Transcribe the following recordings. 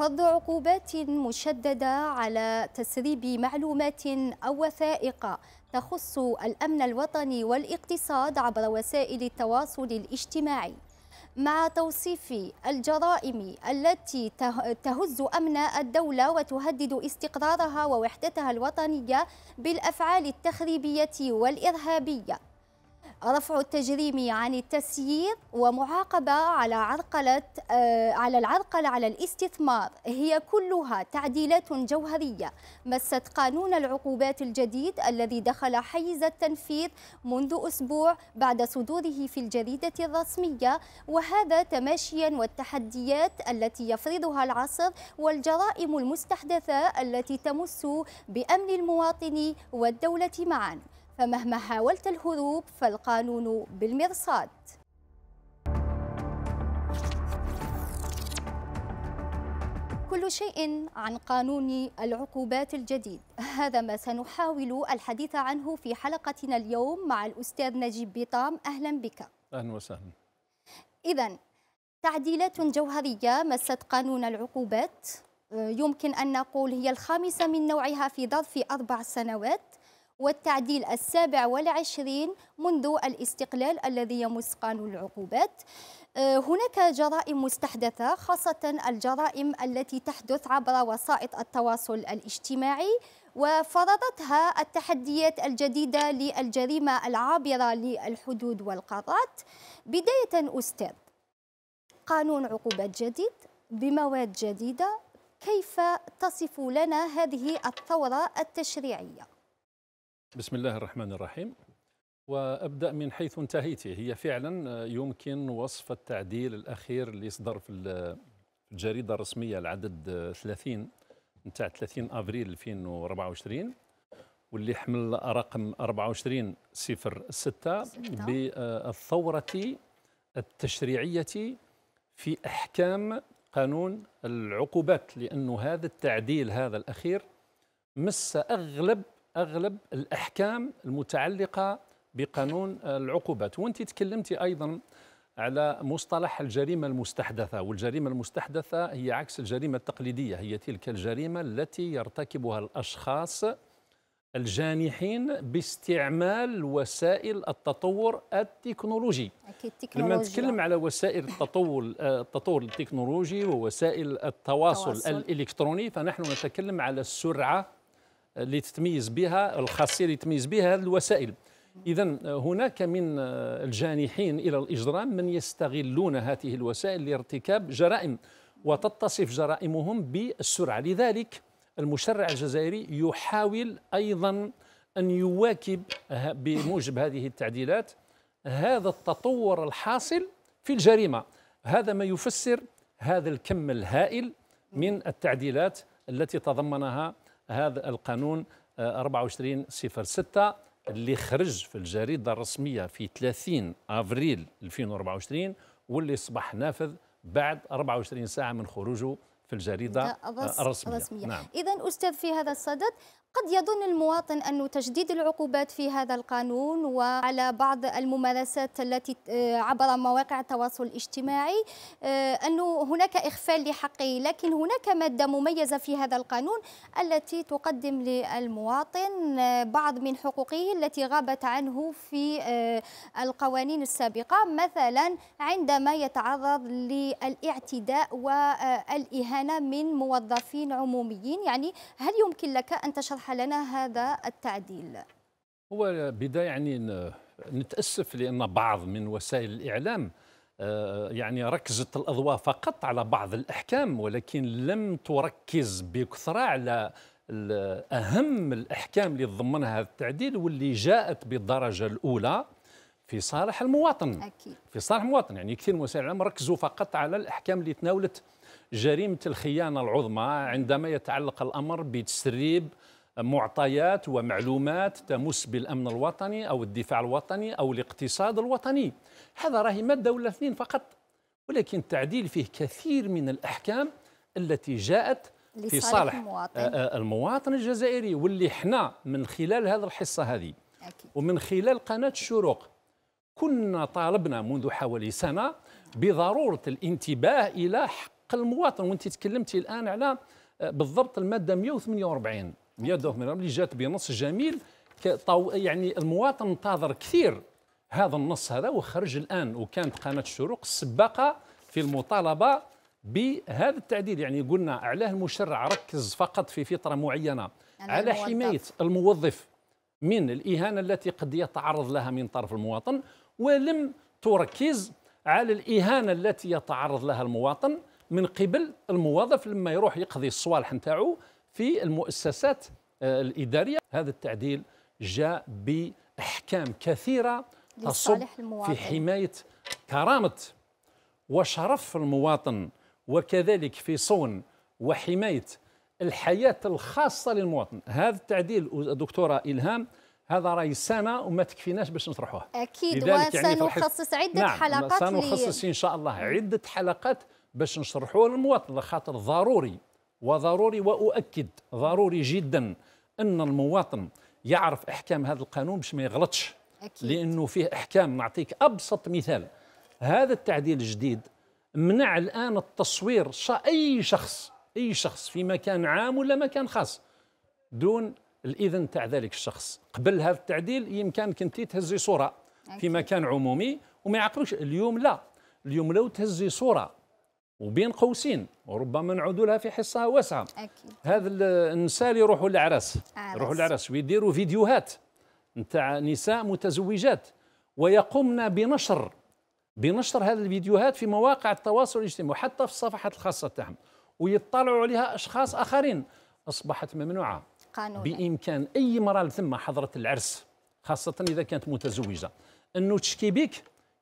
فرض عقوبات مشددة على تسريب معلومات أو وثائق تخص الأمن الوطني والاقتصاد عبر وسائل التواصل الاجتماعي مع توصيف الجرائم التي تهز امن الدوله وتهدد استقرارها ووحدتها الوطنيه بالافعال التخريبيه والارهابيه رفع التجريم عن يعني التسيير ومعاقبة على عرقلة آه، على العرقلة على الاستثمار هي كلها تعديلات جوهرية مست قانون العقوبات الجديد الذي دخل حيز التنفيذ منذ أسبوع بعد صدوره في الجريدة الرسمية وهذا تماشيا والتحديات التي يفرضها العصر والجرائم المستحدثة التي تمس بأمن المواطن والدولة معاً فمهما حاولت الهروب فالقانون بالمرصاد كل شيء عن قانون العقوبات الجديد هذا ما سنحاول الحديث عنه في حلقتنا اليوم مع الأستاذ نجيب بيطام أهلا بك أهلا وسهلا إذا تعديلات جوهرية مست قانون العقوبات يمكن أن نقول هي الخامسة من نوعها في ظرف أربع سنوات والتعديل السابع والعشرين منذ الاستقلال الذي يمس قانون العقوبات آه، هناك جرائم مستحدثة خاصة الجرائم التي تحدث عبر وسائط التواصل الاجتماعي وفرضتها التحديات الجديدة للجريمة العابرة للحدود والقارات بداية أستاذ قانون عقوبات جديد بمواد جديدة كيف تصف لنا هذه الثورة التشريعية؟ بسم الله الرحمن الرحيم وابدا من حيث انتهيت هي فعلا يمكن وصف التعديل الاخير اللي صدر في الجريده الرسميه العدد 30 نتاع 30 افريل 2024 واللي حمل رقم 24 6 بالثوره التشريعيه في احكام قانون العقوبات لانه هذا التعديل هذا الاخير مس اغلب اغلب الاحكام المتعلقه بقانون العقوبات وانت تكلمتي ايضا على مصطلح الجريمه المستحدثه والجريمه المستحدثه هي عكس الجريمه التقليديه هي تلك الجريمه التي يرتكبها الاشخاص الجانحين باستعمال وسائل التطور التكنولوجي أكيد لما نتكلم على وسائل التطور التطور آه، التكنولوجي ووسائل التواصل, التواصل الالكتروني فنحن نتكلم على السرعه اللي تتميز بها الخاصيه اللي تتميز بها هذه الوسائل اذا هناك من آه، الجانحين الى الاجرام من يستغلون هذه الوسائل لارتكاب جرائم وتتصف جرائمهم بالسرعه لذلك المشرع الجزائري يحاول ايضا ان يواكب بموجب هذه التعديلات هذا التطور الحاصل في الجريمه هذا ما يفسر هذا الكم الهائل من التعديلات التي تضمنها هذا القانون 2406 آه، اللي خرج في الجريدة الرسمية في 30 أفريل 2024 واللي أصبح نافذ بعد 24 ساعة من خروجه في الجريدة آه، الرسمية, الرسمية. نعم. إذا أستاذ في هذا الصدد قد يظن المواطن أن تجديد العقوبات في هذا القانون وعلى بعض الممارسات التي آه، عبر مواقع التواصل الاجتماعي آه، أنه هناك إخفال لحقه لكن هناك مادة مميزة في هذا القانون التي تقدم للمواطن آه، بعض من حقوقه التي غابت عنه في القوانين السابقة مثلا عندما يتعرض للاعتداء والإهانة من موظفين عموميين يعني هل يمكن لك أن تشرح يوضح لنا هذا التعديل هو بداية يعني نتأسف لأن بعض من وسائل الإعلام آه، يعني ركزت الأضواء فقط على بعض الأحكام ولكن لم تركز بكثرة على أهم الأحكام اللي ضمنها هذا التعديل واللي جاءت بالدرجة الأولى في صالح المواطن أكيد. في صالح المواطن يعني كثير من وسائل الاعلام ركزوا فقط على الاحكام اللي تناولت جريمه الخيانه العظمى عندما يتعلق الامر بتسريب معطيات ومعلومات تمس بالامن الوطني او الدفاع الوطني او الاقتصاد الوطني هذا راهي ماده ولا اثنين فقط ولكن التعديل فيه كثير من الاحكام التي جاءت في صالح المواطن, آه، آه، المواطن الجزائري واللي احنا من خلال هذه الحصه هذه أكيد. ومن خلال قناه الشروق كنا طالبنا منذ حوالي سنه بضروره الانتباه الى حق المواطن وانت تكلمتي الان على آه، بالضبط الماده 148 100 دور درهم اللي جات بنص جميل يعني المواطن انتظر كثير هذا النص هذا وخرج الان وكانت قناه الشروق السباقه في المطالبه بهذا التعديل يعني قلنا علاه المشرع ركز فقط في فتره معينه على الموظف. حمايه الموظف من الاهانه التي قد يتعرض لها من طرف المواطن ولم تركز على الاهانه التي يتعرض لها المواطن من قبل الموظف لما يروح يقضي الصوالح نتاعو في المؤسسات آه، الإدارية هذا التعديل جاء بأحكام كثيرة تصب في حماية كرامة وشرف المواطن وكذلك في صون وحماية الحياة الخاصة للمواطن هذا التعديل دكتورة إلهام هذا راي سنه وما تكفيناش باش نطرحوه اكيد يعني وسنخصص يعني عده نعم حلقات سنخصص ان شاء الله عده حلقات باش نشرحوه للمواطن خاطر ضروري وضروري واؤكد ضروري جدا ان المواطن يعرف احكام هذا القانون باش ما يغلطش أكيد. لانه فيه احكام نعطيك ابسط مثال هذا التعديل الجديد منع الان التصوير اي شخص اي شخص في مكان عام ولا مكان خاص دون الاذن تاع ذلك الشخص قبل هذا التعديل يمكنك انت تهزي صوره في مكان عمومي وما يعقلوش اليوم لا اليوم لو تهزي صوره وبين قوسين وربما نعود لها في حصه واسعه اكيد هذا النساء اللي يروحوا للعراس يروحوا للعراس ويديروا فيديوهات نتاع نساء متزوجات ويقمن بنشر بنشر هذه الفيديوهات في مواقع التواصل الاجتماعي وحتى في الصفحات الخاصه تاعهم ويطلعوا عليها اشخاص اخرين اصبحت ممنوعه قانونا بامكان اي مراه ثم حضره العرس خاصه اذا كانت متزوجه انه تشكي بك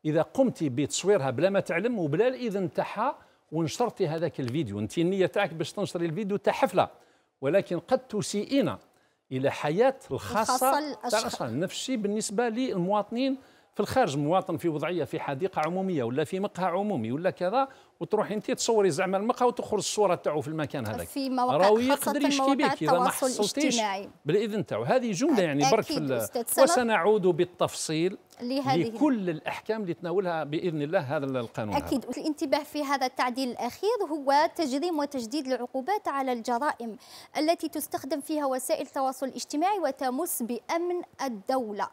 اذا قمت بتصويرها بلا ما تعلم وبلا الاذن تاعها ونشرتي هذاك الفيديو انت النيه تاعك باش تنشري الفيديو تاع حفله ولكن قد تسيئين الى حياه الخاصه تاع الاشخاص نفس الشيء بالنسبه للمواطنين في الخارج مواطن في وضعيه في حديقه عموميه ولا في مقهى عمومي ولا كذا وتروحي انت تصوري زعما المقهى وتخرج الصوره تاعو في المكان هذاك في مواقع راهو يقدر يشكي بك اذا ما حصلتيش بالاذن تاعو هذه جمله يعني برك في وسنعود بالتفصيل لهذه لكل الاحكام اللي تناولها باذن الله هذا القانون اكيد هذا. الانتباه في هذا التعديل الاخير هو تجريم وتجديد العقوبات على الجرائم التي تستخدم فيها وسائل التواصل الاجتماعي وتمس بامن الدوله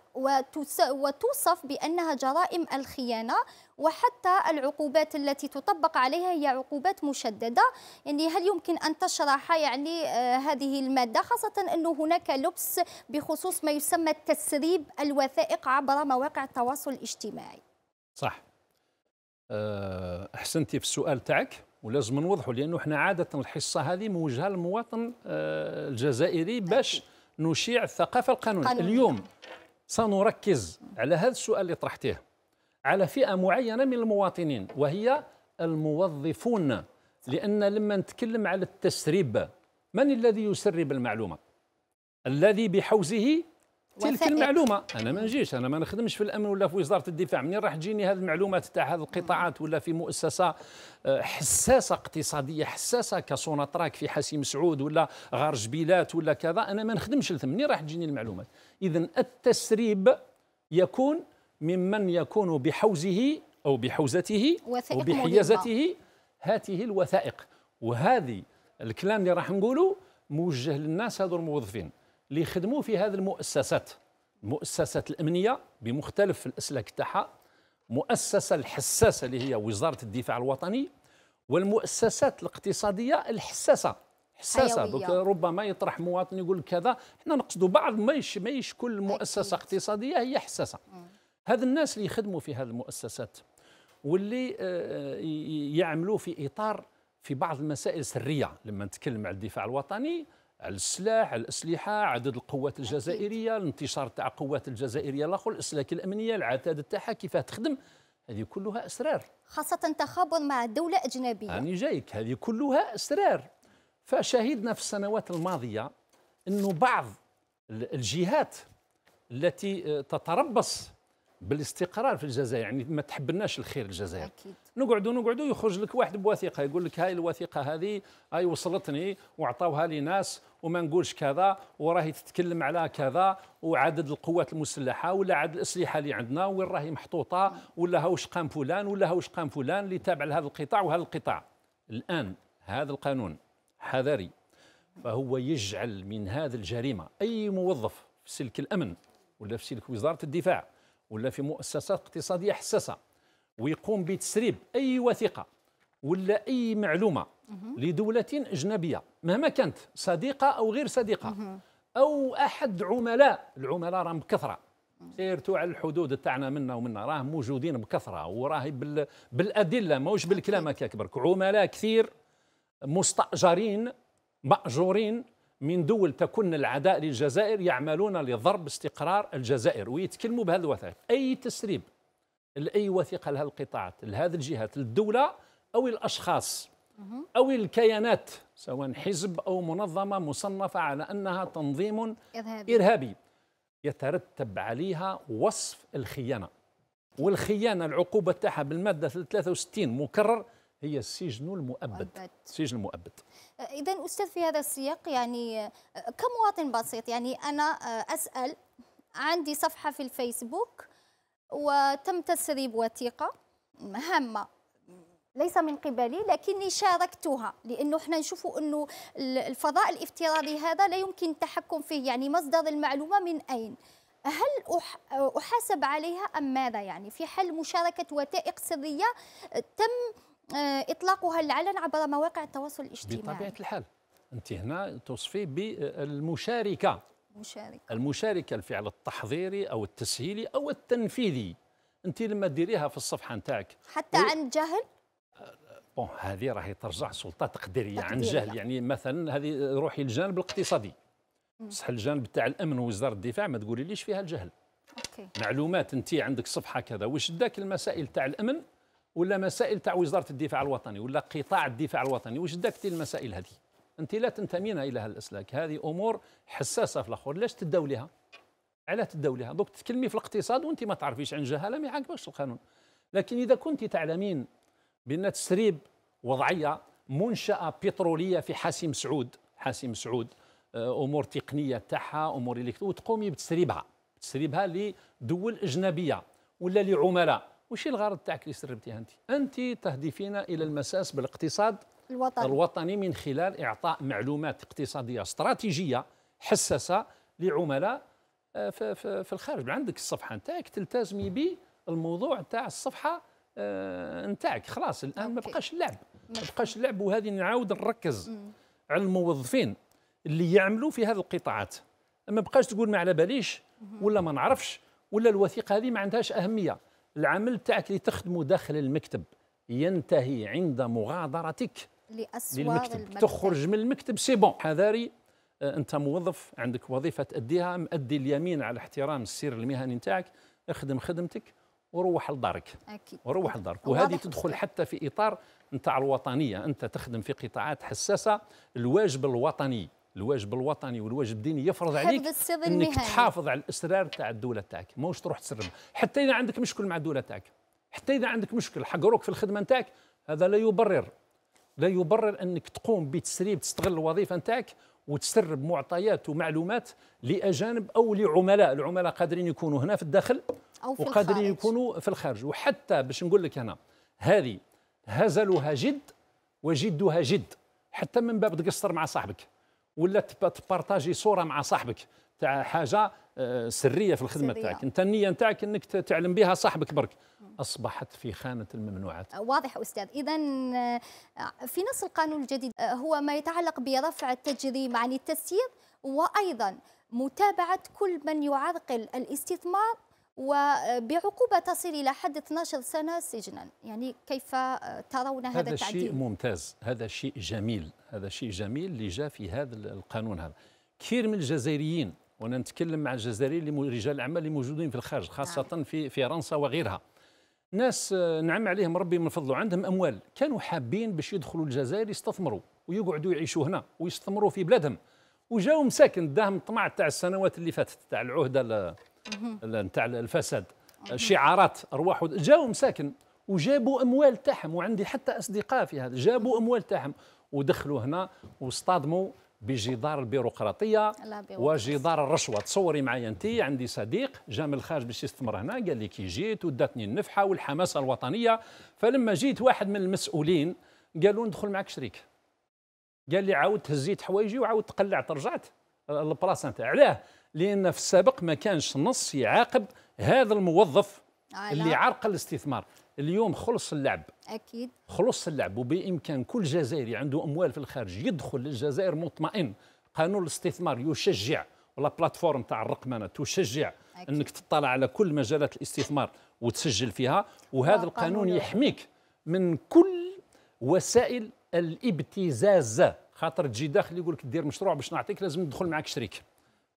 وتوصف بانها جرائم الخيانه وحتى العقوبات التي تطبق عليها هي عقوبات مشددة يعني هل يمكن أن تشرح يعني آه، هذه المادة خاصة أنه هناك لبس بخصوص ما يسمى تسريب الوثائق عبر مواقع التواصل الاجتماعي صح آه، احسنتي في السؤال تاعك ولازم نوضحوا لانه احنا عاده الحصه هذه موجهه للمواطن آه، الجزائري باش نشيع الثقافه القانونيه اليوم سنركز على هذا السؤال اللي طرحتيه على فئه معينه من المواطنين وهي الموظفون لان لما نتكلم على التسريب من الذي يسرب المعلومه الذي بحوزه تلك المعلومه انا ما نجيش انا ما نخدمش في الامن ولا في وزاره الدفاع منين راح تجيني هذه المعلومات تاع هذه القطاعات ولا في مؤسسه آه، حساسه اقتصاديه حساسه كسوناطراك في حسيم سعود ولا غار جبيلات ولا كذا انا ما نخدمش منين راح تجيني المعلومات اذا التسريب يكون ممن يكون بحوزه أو بحوزته أو بحيازته هاته الوثائق وهذه الكلام اللي راح نقوله موجه للناس هذو الموظفين اللي يخدموا في هذه المؤسسات المؤسسات الأمنية بمختلف الأسلاك تاعها مؤسسة الحساسة اللي هي وزارة الدفاع الوطني والمؤسسات الاقتصادية الحساسة حساسة دوك ربما يطرح مواطن يقول كذا احنا نقصدوا بعض ما يش كل مؤسسة اقتصادية هي حساسة هذا الناس اللي يخدموا في هذه المؤسسات واللي آه، آه، يعملوا في اطار في بعض المسائل سريه لما نتكلم على الدفاع الوطني على السلاح على الاسلحه عدد القوات الجزائريه الانتشار تاع القوات الجزائريه الاخر الاسلاك الامنيه العتاد تاعها كيف تخدم هذه كلها اسرار خاصه تخابر مع دوله اجنبيه يعني جايك هذه كلها اسرار فشهدنا في السنوات الماضيه انه بعض الجهات التي آه، تتربص بالاستقرار في الجزائر يعني ما تحبناش الخير الجزائر أكيد. نقعدوا نقعدوا يخرج لك واحد بوثيقه يقول لك هاي الوثيقه هذه هاي وصلتني وعطاوها ناس وما نقولش كذا وراهي تتكلم على كذا وعدد القوات المسلحه ولا عدد الاسلحه اللي عندنا وين راهي محطوطه ولا هاوش قام فلان ولا هاوش قام فلان اللي تابع لهذا القطاع وهذا القطاع الان هذا القانون حذري فهو يجعل من هذه الجريمه اي موظف في سلك الامن ولا في سلك وزاره الدفاع ولا في مؤسسات اقتصاديه حساسه ويقوم بتسريب اي وثيقه ولا اي معلومه لدوله اجنبيه مهما كانت صديقه او غير صديقه او احد عملاء العملاء راهم بكثره سيرتوا على الحدود تاعنا منا ومنا راه موجودين بكثره وراهي بال... بالادله ماهوش بالكلام هكاك برك عملاء كثير مستاجرين ماجورين من دول تكن العداء للجزائر يعملون لضرب استقرار الجزائر ويتكلموا بهذه الوثائق أي تسريب لأي وثيقة لهذه القطاعات لهذه الجهات للدولة أو الأشخاص أو الكيانات سواء حزب أو منظمة مصنفة على أنها تنظيم إرهابي, إرهابي يترتب عليها وصف الخيانة والخيانة العقوبة تاعها بالمادة 63 مكرر هي السجن المؤبد السجن سجن المؤبد اذا آه، استاذ في هذا السياق يعني آه، كمواطن بسيط يعني انا آه، اسال عندي صفحه في الفيسبوك وتم تسريب وثيقه هامه ليس من قبلي لكني شاركتها لانه احنا نشوفوا انه الفضاء الافتراضي هذا لا يمكن التحكم فيه يعني مصدر المعلومه من اين هل احاسب عليها ام ماذا يعني في حال مشاركه وثائق سريه تم آه، اطلاقها العلن عبر مواقع التواصل الاجتماعي بطبيعه الحال انت هنا توصفي بالمشاركه مشاركة. المشاركه الفعل التحضيري او التسهيلي او التنفيذي انت لما ديريها في الصفحه نتاعك حتى و... عن جهل بون هذه راهي ترجع سلطه تقديريه عن جهل يعني مثلا هذه روحي للجانب الاقتصادي بصح الجانب تاع الامن ووزاره الدفاع ما تقولي ليش فيها الجهل أوكي. معلومات انت عندك صفحه كذا وش داك المسائل تاع الامن ولا مسائل تاع وزاره الدفاع الوطني ولا قطاع الدفاع الوطني واش داك المسائل هذه انت لا تنتمين الى هالاسلاك هذه امور حساسه في الاخر ليش تداوليها على تداوليها دوك تتكلمي في الاقتصاد وانت ما تعرفيش عن جهاله ما يعاقبكش القانون لكن اذا كنت تعلمين بان تسريب وضعيه منشاه بتروليه في حاسم سعود حاسم سعود آه، امور تقنيه تاعها امور الكترونيه وتقومي بتسريبها تسريبها لدول اجنبيه ولا لعملاء وش الغرض تاعك اللي سربتيها انت؟ انت تهدفين الى المساس بالاقتصاد الوطني الوطني من خلال اعطاء معلومات اقتصاديه استراتيجيه حساسه لعملاء في, آه، في, في الخارج عندك الصفحه نتاعك تلتزمي بالموضوع تاع الصفحه آه، نتاعك خلاص الان ما بقاش اللعب ما بقاش اللعب وهذه نعاود نركز على الموظفين اللي يعملوا في هذه القطاعات ما بقاش تقول ما على باليش ولا ما نعرفش ولا الوثيقه هذه ما عندهاش اهميه العمل تاعك اللي تخدمه داخل المكتب ينتهي عند مغادرتك للمكتب المكتب. تخرج من المكتب سي بون حذاري آه، انت موظف عندك وظيفه تاديها مأدي اليمين على احترام السير المهني نتاعك اخدم خدمتك وروح لدارك اكيد وروح لدارك وهذه تدخل حتى في اطار نتاع الوطنيه انت تخدم في قطاعات حساسه الواجب الوطني الواجب الوطني والواجب الديني يفرض عليك انك المهني. تحافظ على الاسرار تاع الدوله تاعك ماهوش تروح تسرب حتى اذا عندك مشكل مع الدوله تاعك حتى اذا عندك مشكل حقروك في الخدمه نتاعك هذا لا يبرر لا يبرر انك تقوم بتسريب تستغل الوظيفه نتاعك وتسرب معطيات ومعلومات لاجانب او لعملاء، العملاء قادرين يكونوا هنا في الداخل او في وقادرين الخارج. يكونوا في الخارج، وحتى باش نقول لك انا هذه هزلها جد وجدها جد، حتى من باب تقصر مع صاحبك. ولا تبارطاجي صوره مع صاحبك تاع حاجه آه، سريه في الخدمه تاعك انت النيه تاعك انك تعلم بها صاحبك برك اصبحت في خانه الممنوعات آه، واضح استاذ اذا آه، في نص القانون الجديد هو ما يتعلق برفع التجريم عن التسيير وايضا متابعه كل من يعرقل الاستثمار وبعقوبة تصل إلى حد 12 سنة سجنا يعني كيف آه، ترون هذا, هذا التعديل؟ هذا شيء ممتاز هذا شيء جميل هذا شيء جميل اللي جاء في هذا القانون هذا كثير من الجزائريين وانا نتكلم مع الجزائريين رجال الاعمال اللي موجودين في الخارج نعم. خاصه نعم. في فرنسا وغيرها ناس آه، نعم عليهم ربي من فضله عندهم اموال كانوا حابين باش يدخلوا الجزائر يستثمروا ويقعدوا يعيشوا هنا ويستثمروا في بلادهم وجاو مساكن داهم الطمع تاع السنوات اللي فاتت تاع العهده نتاع الفساد شعارات ارواح جاوا مساكن وجابوا اموال تاعهم وعندي حتى اصدقاء في هذا جابوا اموال تاعهم ودخلوا هنا واصطدموا بجدار البيروقراطيه وجدار الرشوه تصوري معايا انت عندي صديق جاء من الخارج باش يستثمر هنا قال لي كي جيت وداتني النفحه والحماسه الوطنيه فلما جيت واحد من المسؤولين قالوا ندخل معك شريك قال لي عاودت هزيت حوايجي وعاودت قلعت رجعت البلاصه نتاعي علاه لان في السابق ما كانش نص يعاقب هذا الموظف اللي عرق الاستثمار اليوم خلص اللعب اكيد خلص اللعب وبامكان كل جزائري عنده اموال في الخارج يدخل للجزائر مطمئن قانون الاستثمار يشجع ولا بلاتفورم تاع الرقمنه تشجع أكيد. انك تطلع على كل مجالات الاستثمار وتسجل فيها وهذا آه، القانون يحميك من كل وسائل الابتزاز خاطر تجي داخل يقول لك دير مشروع باش نعطيك لازم تدخل معك شريك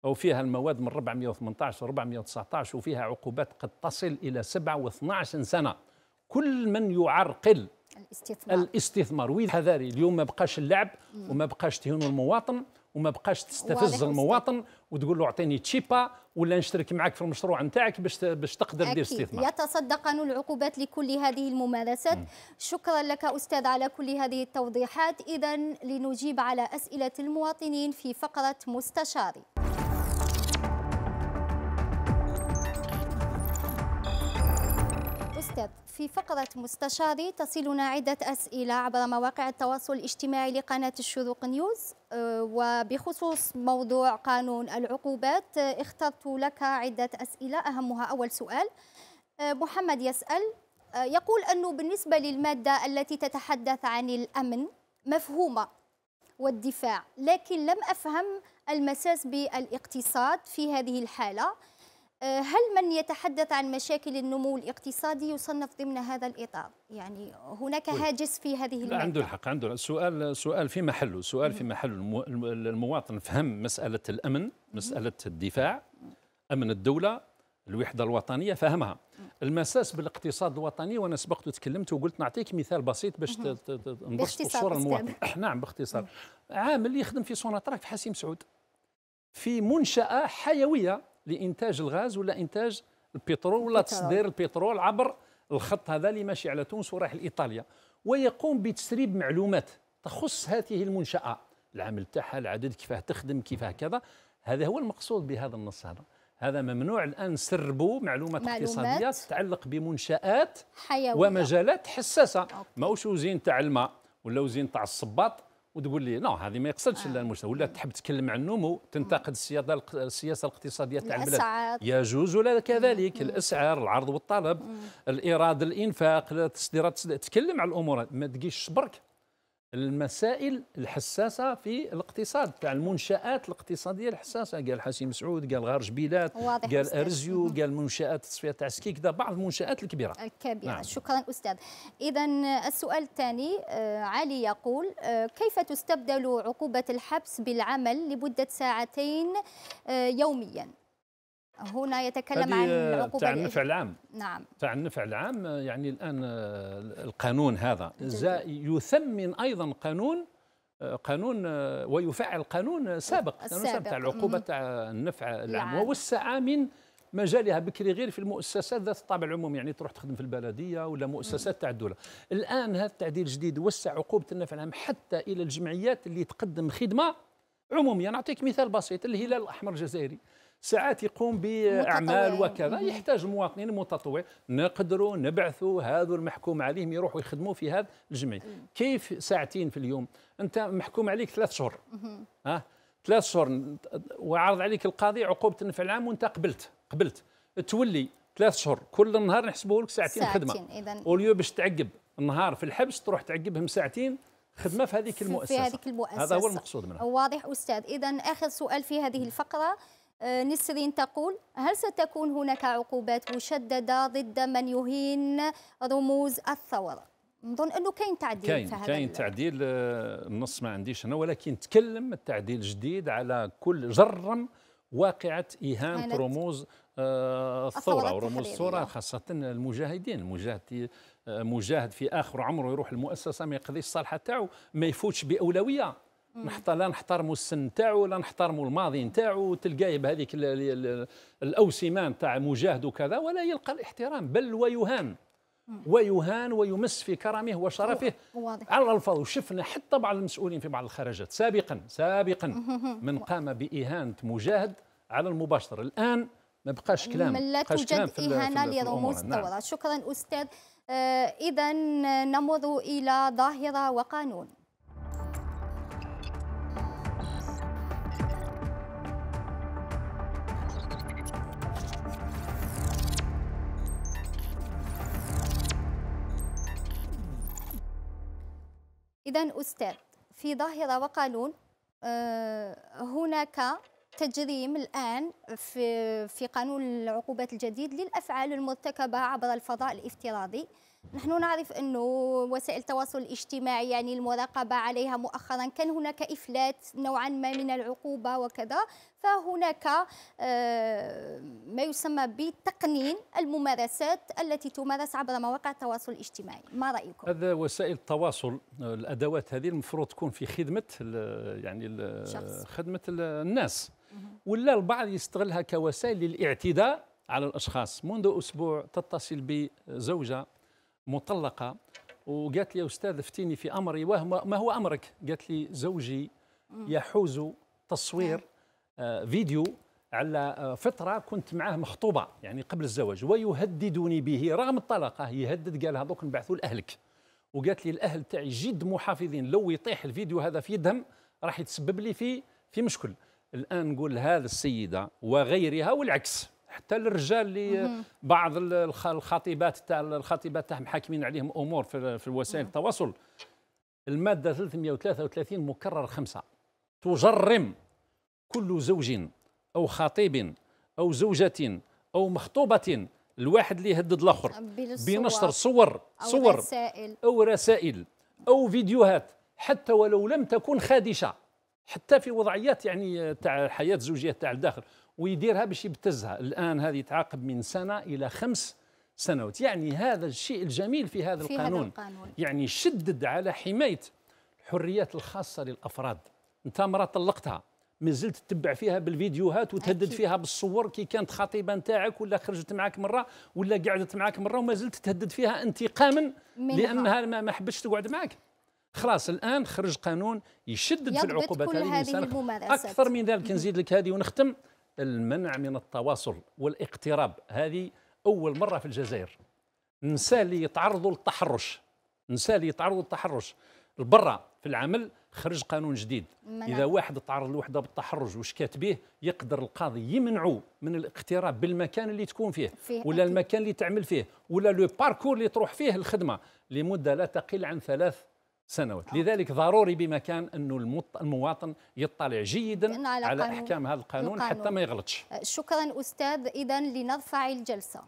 أو فيها المواد من 418 و 419 وفيها عقوبات قد تصل إلى 7 و 12 سنة كل من يعرقل الاستثمار الاستثمار وين حذاري اليوم ما بقاش اللعب وما بقاش تهين المواطن وما بقاش تستفز المواطن وتقول له اعطيني تشيبا ولا نشترك معك في المشروع نتاعك باش باش تقدر دير استثمار يتصدقن العقوبات لكل هذه الممارسات شكرا لك استاذ على كل هذه التوضيحات اذا لنجيب على اسئله المواطنين في فقره مستشاري نتحدث في فقرة مستشاري تصلنا عدة أسئلة عبر مواقع التواصل الاجتماعي لقناة الشروق نيوز آه، وبخصوص موضوع قانون العقوبات آه، اخترت لك عدة أسئلة أهمها أول سؤال آه، محمد يسأل يقول أنه بالنسبة للمادة التي تتحدث عن الأمن مفهومة والدفاع لكن لم أفهم المساس بالاقتصاد في هذه الحالة آه، هل من يتحدث عن مشاكل النمو الاقتصادي يصنف ضمن هذا الإطار؟ يعني هناك طيب. هاجس في هذه لا عنده الحق عنده السؤال سؤال في محله سؤال في محله المواطن فهم مسألة الأمن مسألة الدفاع أمن الدولة الوحدة الوطنية فهمها المساس بالاقتصاد الوطني وأنا سبقت وتكلمت وقلت نعطيك مثال بسيط باش نبسط الصورة المواطن نعم باختصار عامل يخدم في سوناطراك في حسيم سعود في منشأة حيوية لانتاج الغاز ولا انتاج البترول ولا تصدير البترول عبر الخط هذا اللي ماشي على تونس ورايح لايطاليا ويقوم بتسريب معلومات تخص هذه المنشاه العمل تاعها العدد كيفاه تخدم كيفاه كذا هذا هو المقصود بهذا النص هذا هذا ممنوع الان نسربوا معلومات, معلومات اقتصاديه تتعلق بمنشات حيوية. ومجالات حساسه ماهوش وزين تاع الماء ولا وزين تاع الصباط وتقول لي نو هذه ما يقصدش آه. المجتمع ولا تحب تتكلم عن النمو تنتقد السياسه السياسه الاقتصاديه تاع البلاد يجوز ولا كذلك مم. الاسعار العرض والطلب الايراد الانفاق التصديرات تتكلم على الامور ما تجيش برك المسائل الحساسه في الاقتصاد تاع المنشات الاقتصاديه الحساسه قال حسين مسعود قال غار جبيلات قال ارزيو قال منشات تصفية تاع سكيكدا بعض المنشات الكبيره الكبيره آه، نعم. شكرا استاذ اذا السؤال الثاني آه، علي يقول آه، كيف تستبدل عقوبه الحبس بالعمل لمده ساعتين يوميا هنا يتكلم عن العقوبة تاع النفع العام نعم تاع النفع العام يعني الآن آه، القانون هذا يثمن أيضا قانون آه، قانون آه، ويفعل قانون سابق السابق. قانون تاع العقوبة تاع النفع العام يعني. ووسع من مجالها بكري غير في المؤسسات ذات الطابع العمومي يعني تروح تخدم في البلديه ولا مؤسسات تاع الدوله الان هذا التعديل الجديد وسع عقوبه النفع العام حتى الى الجمعيات اللي تقدم خدمه عموميه نعطيك مثال بسيط الهلال الاحمر الجزائري ساعات يقوم باعمال وكذا يحتاج مواطنين متطوعين نقدروا نبعثوا هذو المحكوم عليهم يروحوا يخدموا في هذا الجمعيه كيف ساعتين في اليوم انت محكوم عليك ثلاث شهور ها ثلاث شهور وعرض عليك القاضي عقوبه النفع العام وانت قبلت قبلت تولي ثلاث شهور كل نهار نحسبه لك ساعتين, ساعتين خدمه واليوم باش تعقب النهار في الحبس تروح تعقبهم ساعتين خدمه في هذيك المؤسسه في هذيك المؤسسه هذا هو المقصود منها واضح استاذ اذا اخر سؤال في هذه الفقره آه، نسرين تقول هل ستكون هناك عقوبات مشددة ضد من يهين رموز الثورة نظن أنه كاين تعديل كاين كاين تعديل آه، النص ما عنديش أنا ولكن تكلم التعديل الجديد على كل جرم واقعة إهانة رموز آه، الثورة ورموز الثورة خاصة المجاهدين المجاهد مجاهد في آخر عمره يروح المؤسسة ما يقضيش الصالحة تاعو ما يفوتش بأولوية نحط لا نحترموا السن نتاعو لا نحترموا الماضي نتاعو تلقاه بهذيك الاوسمه نتاع مجاهد وكذا ولا يلقى الاحترام بل ويهان ويهان ويمس في كرمه وشرفه واضح. على الفاضي وشفنا حتى بعض المسؤولين في بعض الخرجات سابقا سابقا من قام باهانه مجاهد على المباشر الان ما بقاش كلام لا توجد كلام في اهانه لرموز الثوره نعم. شكرا استاذ آه، اذا نمر الى ظاهره وقانون إذا أستاذ في ظاهرة وقانون آه، هناك تجريم الآن في, في قانون العقوبات الجديد للأفعال المرتكبة عبر الفضاء الافتراضي نحن نعرف أنه وسائل التواصل الاجتماعي يعني المراقبة عليها مؤخرا كان هناك إفلات نوعا ما من العقوبة وكذا فهناك آه، ما يسمى بتقنين الممارسات التي تمارس عبر مواقع التواصل الاجتماعي ما رأيكم؟ هذا وسائل التواصل الأدوات هذه المفروض تكون في خدمة يعني خدمة الناس ولا البعض يستغلها كوسائل للاعتداء على الأشخاص منذ أسبوع تتصل بزوجة مطلقه وقالت لي يا استاذ افتيني في امري ما هو امرك؟ قالت لي زوجي يحوز تصوير نعم. آه، فيديو على آه، فتره كنت معاه مخطوبه يعني قبل الزواج ويهددني به رغم الطلاقة يهدد قال هذوك نبعثوا لاهلك وقالت لي الاهل تاعي جد محافظين لو يطيح الفيديو هذا في يدهم راح يتسبب لي في في مشكل الان نقول هذه السيده وغيرها والعكس حتى الرجال اللي بعض الخطيبات تاع الخطيبات تاعهم حاكمين عليهم امور في, في وسائل التواصل الماده 333 مكرر خمسه تجرم كل زوج او خطيب او زوجه او مخطوبه الواحد اللي يهدد الاخر بنشر صور أو صور رسائل او رسائل او فيديوهات حتى ولو لم تكن خادشه حتى في وضعيات يعني تاع الحياه الزوجيه تاع الداخل ويديرها باش يبتزها الان هذه تعاقب من سنه الى خمس سنوات يعني هذا الشيء الجميل في هذا في القانون, هذا القانون. يعني شدد على حمايه الحريات الخاصه للافراد انت مرة طلقتها ما زلت تتبع فيها بالفيديوهات وتهدد أكيد. فيها بالصور كي كانت خطيبه نتاعك ولا خرجت معك مره ولا قعدت معك مره وما زلت تهدد فيها انتقاما لانها ما حبتش تقعد معك خلاص الان خرج قانون يشدد في العقوبات هذه, هذه اكثر من ذلك نزيد لك هذه ونختم المنع من التواصل والاقتراب هذه اول مره في الجزائر نساء اللي يتعرضوا للتحرش نساء اللي يتعرضوا للتحرش برا في العمل خرج قانون جديد منع. اذا واحد تعرض لوحده بالتحرش واش كاتبيه يقدر القاضي يمنعه من الاقتراب بالمكان اللي تكون فيه, فيه ولا أكيد. المكان اللي تعمل فيه ولا لو باركور اللي تروح فيه الخدمه لمده لا تقل عن ثلاث سنوات آه. لذلك ضروري بمكان أنه المواطن يطلع جيدا على, على أحكام هذا القانون, القانون حتى ما يغلطش آه، شكرا أستاذ إذا لنرفع الجلسة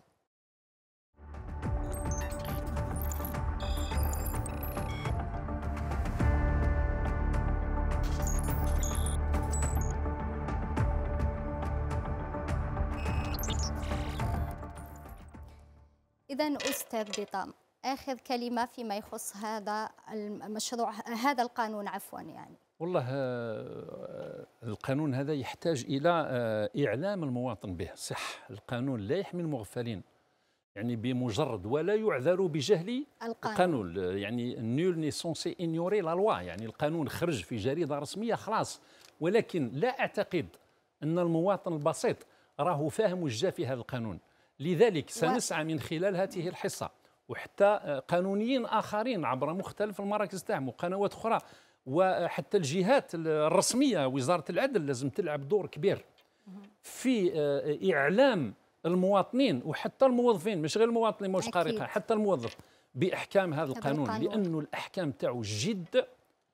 إذا أستاذ بطام اخر كلمه فيما يخص هذا المشروع هذا القانون عفوا يعني والله آه، آه، القانون هذا يحتاج الى آه، اعلام المواطن به صح القانون لا يحمي المغفلين يعني بمجرد ولا يعذر بجهل القانون, القانون. يعني نول ني سونسي انيوري لا لوا يعني القانون خرج في جريده رسميه خلاص ولكن لا اعتقد ان المواطن البسيط راه فاهم وجا في هذا القانون لذلك سنسعى من خلال هذه الحصه وحتى قانونيين اخرين عبر مختلف المراكز تاعهم وقنوات اخرى وحتى الجهات الرسميه وزاره العدل لازم تلعب دور كبير في آه، اعلام المواطنين وحتى الموظفين مش غير المواطنين مش قارقه حتى الموظف باحكام هذا القانون لانه الاحكام تاعو جد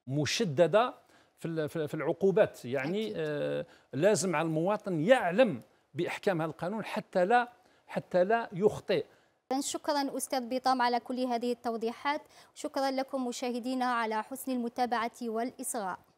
مشدده في في العقوبات يعني آه، لازم على المواطن يعلم باحكام هذا القانون حتى لا حتى لا يخطئ إذا شكرا أستاذ بيطام على كل هذه التوضيحات شكرا لكم مشاهدينا على حسن المتابعة والإصغاء